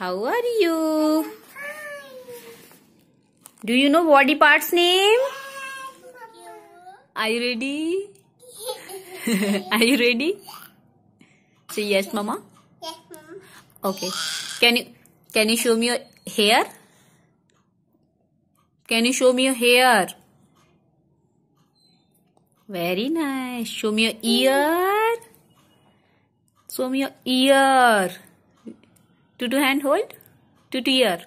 How are you? Do you know body parts name? Are you ready? are you ready? Say yes, mama. Yes, mama. Okay. Can you can you show me your hair? Can you show me your hair? Very nice. Show me your ear. Show me your ear. To do hand hold? To do ear.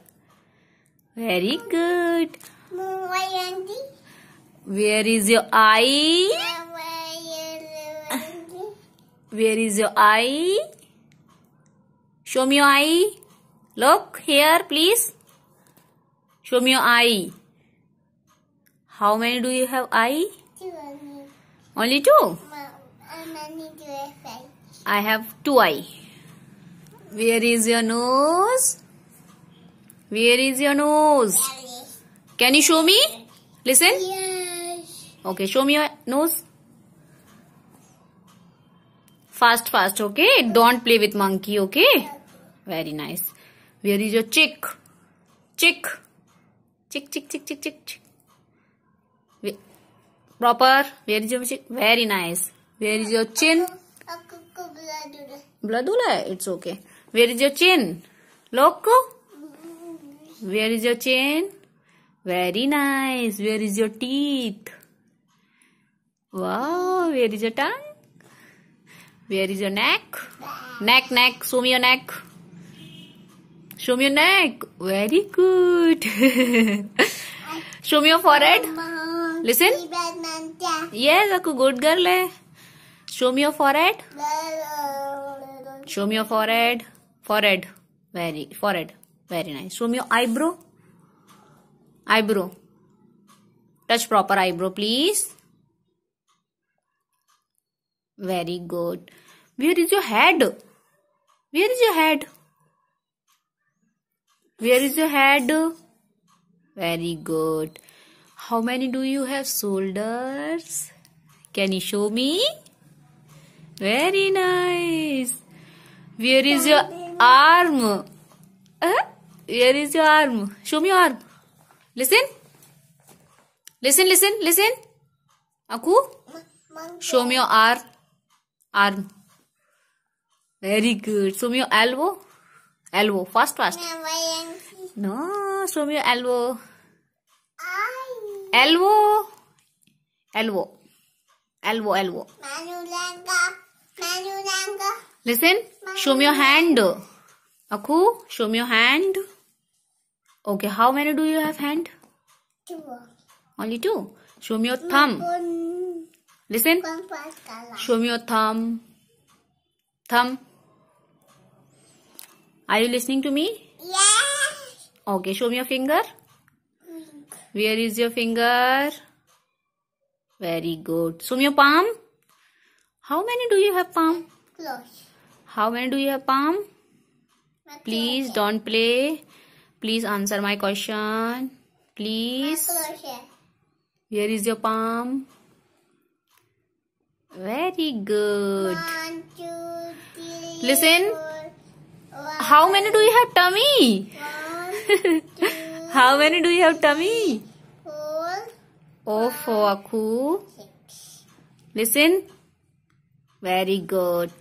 Very good. Where is your eye? Where is your eye? Show me your eye. Look here, please. Show me your eye. How many do you have eye? Two only. Only two? Uh, I have two eye. Where is your nose? Where is your nose? Can you show me? Listen. Yes. Okay, show me your nose. Fast, fast, okay? Don't play with monkey, okay? Very nice. Where is your cheek? Cheek. Cheek, cheek, cheek, cheek, cheek, cheek. Proper. Where is your cheek? Very nice. Where is your chin? Blood, it's okay. Where is your chin look where is your chin very nice where is your teeth वाह where is your tongue where is your neck neck neck some neck some neck very good some your forehead listen ये देखो good girl है some your forehead some your forehead forehead very forehead very nice me your eyebrow eyebrow touch proper eyebrow please very good where is your head where is your head where is your head very good how many do you have shoulders can you show me very nice where is your arm. here is your arm. Show me your arm. Listen. Listen, listen, listen. Aku, show me your arm. Arm. Very good. Show me your elbow. Elbow. Fast, fast. No, show me your elbow. Elbow. Elbow. Elbow, elbow. Listen. Show me your hand. Aku, show me your hand. Okay, how many do you have hand? Two. Only two. Show me your thumb. Listen. Show me your thumb. Thumb. Are you listening to me? Yes. Okay, show me your finger. Where is your finger? Very good. Show me your palm. How many do you have palm? Close. How many do you have, Palm? Please don't play. Please answer my question. Please. Here is your palm? Very good. Listen. How many do you have, tummy? How many do you have, tummy? Four. Oh, four. Cool. Listen. Very good.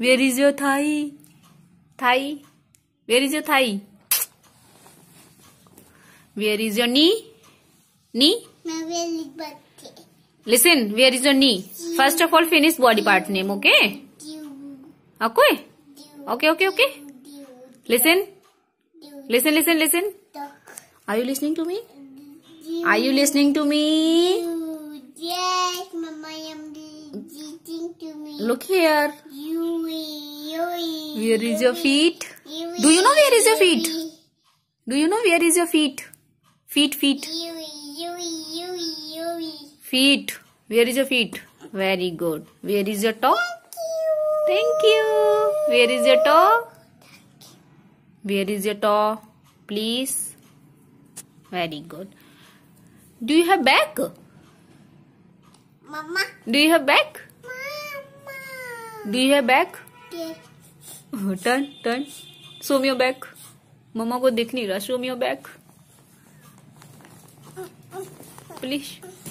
Where is your thigh thigh where is your thigh where is your knee knee listen where is your knee first of all finish body part name okay okay okay okay okay listen listen listen listen are you listening to me are you listening to me Yes, Mama, Look here. You Where is your feet? Do you know where is your feet? Do you know where is your feet? Feet, feet. Feet. Where is your feet? Very good. Where is your toe? Thank you. Where is your toe? Where is your toe? Please. Very good. Do you have back? Mama. Do you have back? Mama. Do you have back? Yes. Turn turn some your back मम्मा को दिख नहीं रहा सोमियो back please